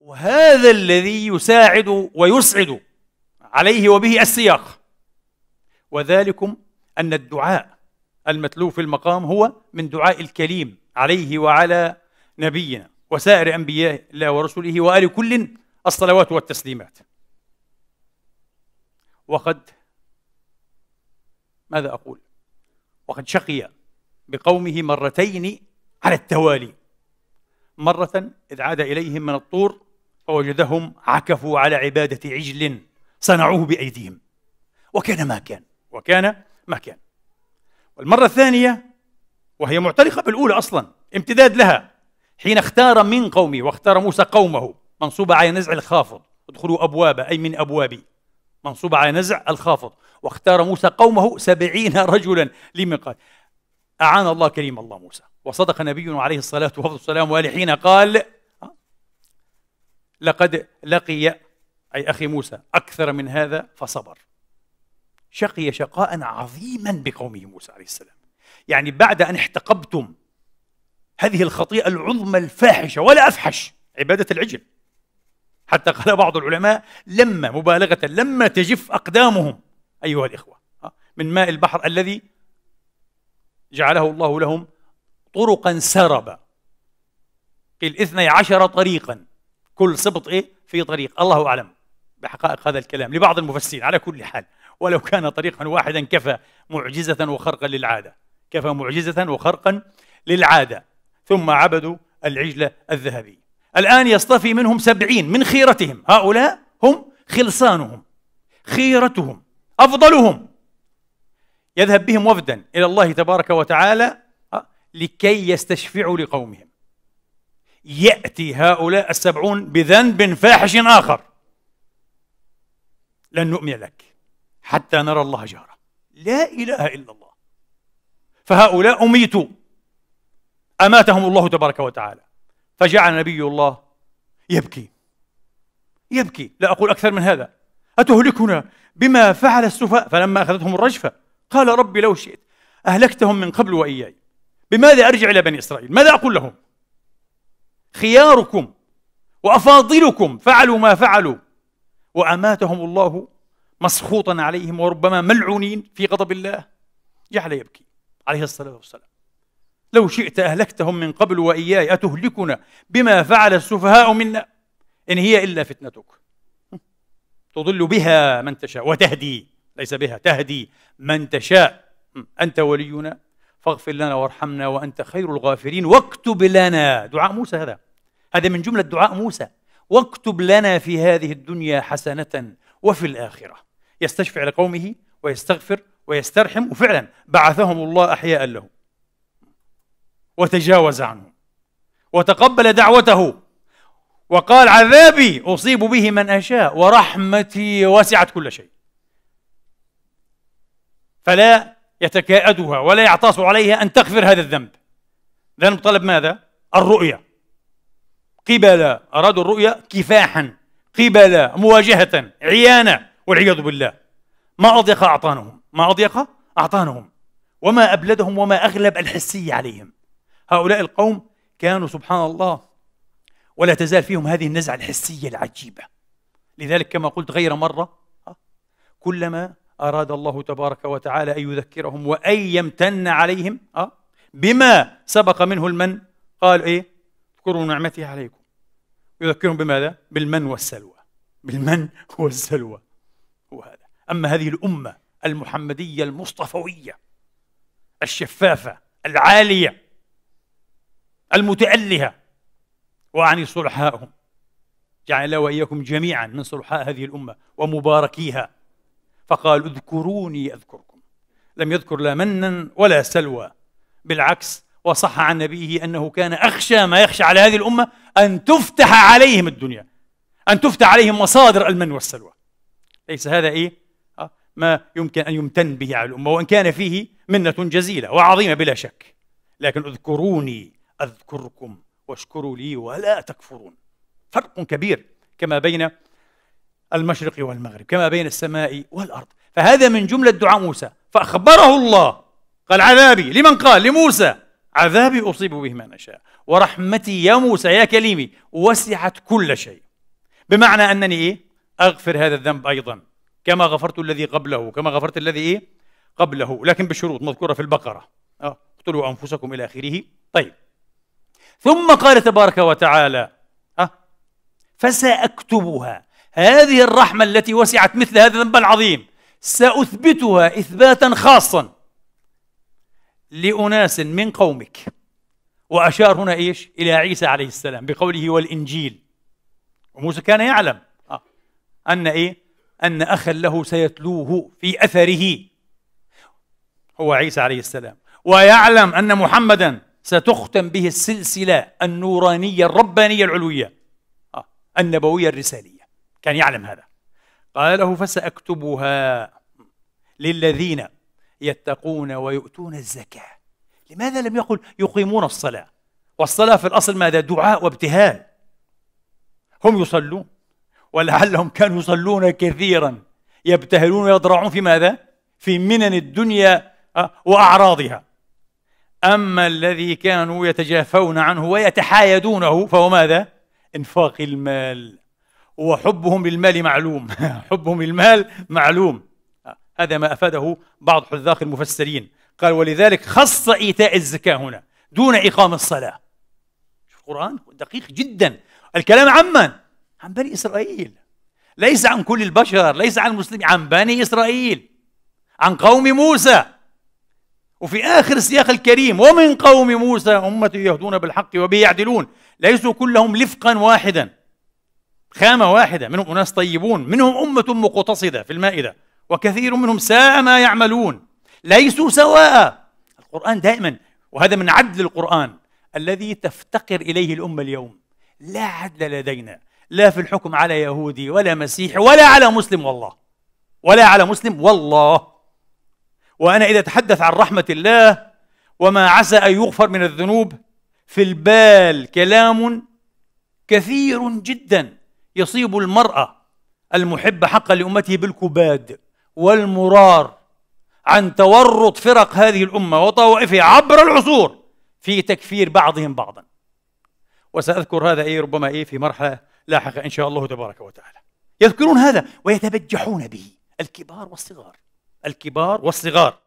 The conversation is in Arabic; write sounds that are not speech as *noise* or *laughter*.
وهذا الذي يساعد ويسعد عليه وبه السياق وذلكم أن الدعاء المتلو في المقام هو من دعاء الكليم عليه وعلى نبينا وسائر أنبياء الله ورسله وآل كل الصلوات والتسليمات وقد ماذا أقول وقد شقي بقومه مرتين على التوالي مرة إذ عاد إليهم من الطور فوجدهم عكفوا على عبادة عجل صنعوه بأيديهم وكان ما كان وكان ما كان والمرة الثانية وهي معترقة بالأولى أصلا امتداد لها حين اختار من قومه واختار موسى قومه منصوبة على نزع الخافض ادخلوا أبواب أي من أبوابي منصوبة على نزع الخافض واختار موسى قومه سبعين رجلا لميقات أعان الله كريم الله موسى وصدق نبينا عليه الصلاة والسلام وآله حين قال لقد لقي أي أخي موسى أكثر من هذا فصبر شقي شقاء عظيما بقومه موسى عليه السلام يعني بعد أن احتقبتم هذه الخطيئة العظمى الفاحشة ولا أفحش عبادة العجل حتى قال بعض العلماء لما مبالغة لما تجف أقدامهم أيها الإخوة آه، من ماء البحر الذي جعله الله لهم طرقا سربا قيل اثني عشر طريقا كل سبط ايه في طريق الله اعلم بحقائق هذا الكلام لبعض المفسرين على كل حال ولو كان طريقا واحدا كفى معجزة وخرقا للعادة كفى معجزة وخرقا للعادة ثم عبدوا العجلة الذهبي الآن يصطفي منهم سبعين من خيرتهم هؤلاء هم خلصانهم خيرتهم أفضلهم يذهب بهم وفدا إلى الله تبارك وتعالى آه، لكي يستشفعوا لقومهم يأتي هؤلاء السبعون بذنب فاحش آخر لن نؤمن لك حتى نرى الله جهرة لا إله إلا الله فهؤلاء أميتوا أماتهم الله تبارك وتعالى فجعل نبي الله يبكي يبكي لا أقول أكثر من هذا أتهلكنا بما فعل السفاء فلما أخذتهم الرجفة قال ربي لو شئت أهلكتهم من قبل وإياي بماذا أرجع إلى بني إسرائيل ماذا أقول لهم خياركم وافاضلكم فعلوا ما فعلوا واماتهم الله مسخوطا عليهم وربما ملعونين في غضب الله جعل يبكي عليه الصلاه والسلام لو شئت اهلكتهم من قبل واياي اتهلكنا بما فعل السفهاء منا ان هي الا فتنتك تضل بها من تشاء وتهدي ليس بها تهدي من تشاء انت ولينا فاغفر لنا وارحمنا وأنت خير الغافرين واكتب لنا دعاء موسى هذا هذا من جملة دعاء موسى واكتب لنا في هذه الدنيا حسنة وفي الآخرة يستشفع لقومه ويستغفر ويسترحم وفعلا بعثهم الله أحياء له وتجاوز عنهم وتقبل دعوته وقال عذابي أصيب به من أشاء ورحمتي وسعت كل شيء فلا يتكائدها ولا يعتاص عليها أن تغفر هذا الذنب ذنب طلب ماذا؟ الرؤية قبل أرادوا الرؤية كفاحا قبل مواجهة عيانة والعياذ بالله ما أضيق أعطانهم ما أضيق أعطانهم وما أبلدهم وما أغلب الحسية عليهم هؤلاء القوم كانوا سبحان الله ولا تزال فيهم هذه النزعة الحسية العجيبة لذلك كما قلت غير مرة كلما أراد الله تبارك وتعالى أن يذكرهم وأن يمتن عليهم أه؟ بما سبق منه المن قال إيه اذكروا نعمتي عليكم يذكرهم بماذا؟ بالمن والسلوى بالمن والسلوى هو هذا أما هذه الأمة المحمدية المصطفوية الشفافة العالية المتألهة وأعني صلحائهم جعل الله وإياكم جميعا من صلحاء هذه الأمة ومباركيها فقال اذكروني أذكركم لم يذكر لا منا ولا سلوى بالعكس وصح عن نبيه أنه كان أخشى ما يخشى على هذه الأمة أن تفتح عليهم الدنيا أن تفتح عليهم مصادر المن والسلوى ليس هذا إيه؟ آه، ما يمكن أن يمتن به على الأمة وإن كان فيه منة جزيلة وعظيمة بلا شك لكن اذكروني أذكركم واشكروا لي ولا تكفرون فرق كبير كما بين المشرق والمغرب كما بين السماء والأرض فهذا من جملة دعاء موسى فأخبره الله قال عذابي لمن قال لموسى عذابي أصيب به من أشاء ورحمتي يا موسى يا كليمي وسعت كل شيء بمعنى أنني إيه؟ أغفر هذا الذنب أيضا كما غفرت الذي قبله كما غفرت الذي إيه؟ قبله لكن بشروط مذكورة في البقرة أه. اقتلوا أنفسكم إلى آخره طيب ثم قال تبارك وتعالى أه. فسأكتبها هذه الرحمة التي وسعت مثل هذا الذنب العظيم سأثبتها إثباتا خاصا لأناس من قومك وأشار هنا إيش إلى عيسى عليه السلام بقوله والإنجيل وموسى كان يعلم آه. أن إيه أن أخا له سيتلوه في أثره هو عيسى عليه السلام ويعلم أن محمدا ستختم به السلسلة النورانية الربانية العلوية آه. النبوية الرسالية كان يعلم هذا قال له فسأكتبها للذين يتقون ويؤتون الزكاة لماذا لم يقل يقيمون الصلاة والصلاة في الأصل ماذا دعاء وابتهال هم يصلون ولعلهم كانوا يصلون كثيرا يبتهلون ويضرعون في ماذا؟ في منن الدنيا آه، وأعراضها أما الذي كانوا يتجافون عنه ويتحايدونه فهو ماذا؟ إنفاق المال وحبهم للمال معلوم *laughs* حبهم للمال معلوم هذا ما أفاده بعض حذاق المفسرين قال ولذلك خص إيتاء الزكاة هنا دون إقام الصلاة القرآن دقيق جدا الكلام عمن؟ عن بني إسرائيل ليس عن كل البشر ليس عن المسلمين عن بني إسرائيل عن قوم موسى وفي آخر السياق الكريم ومن قوم موسى أمة يهدون بالحق وبه يعدلون ليسوا كلهم لفقا واحدا خامة واحدة منهم أناس طيبون منهم أمة مقتصدة في المائدة وكثير منهم ساء ما يعملون ليسوا سواء القرآن دائما وهذا من عدل القرآن الذي تفتقر إليه الأمة اليوم لا عدل لدينا لا في الحكم على يهودي ولا مسيحي ولا على مسلم والله ولا على مسلم والله وأنا إذا تحدث عن رحمة الله وما عسى أن يغفر من الذنوب في البال كلام كثير جدا يصيب المرأة المحبة حقا لأمته بالكباد والمرار عن تورط فرق هذه الأمة وطوائفها عبر العصور في تكفير بعضهم بعضا وسأذكر هذا إيه ربما إيه في مرحلة لاحقة إن شاء الله تبارك وتعالى يذكرون هذا ويتبجحون به الكبار والصغار الكبار والصغار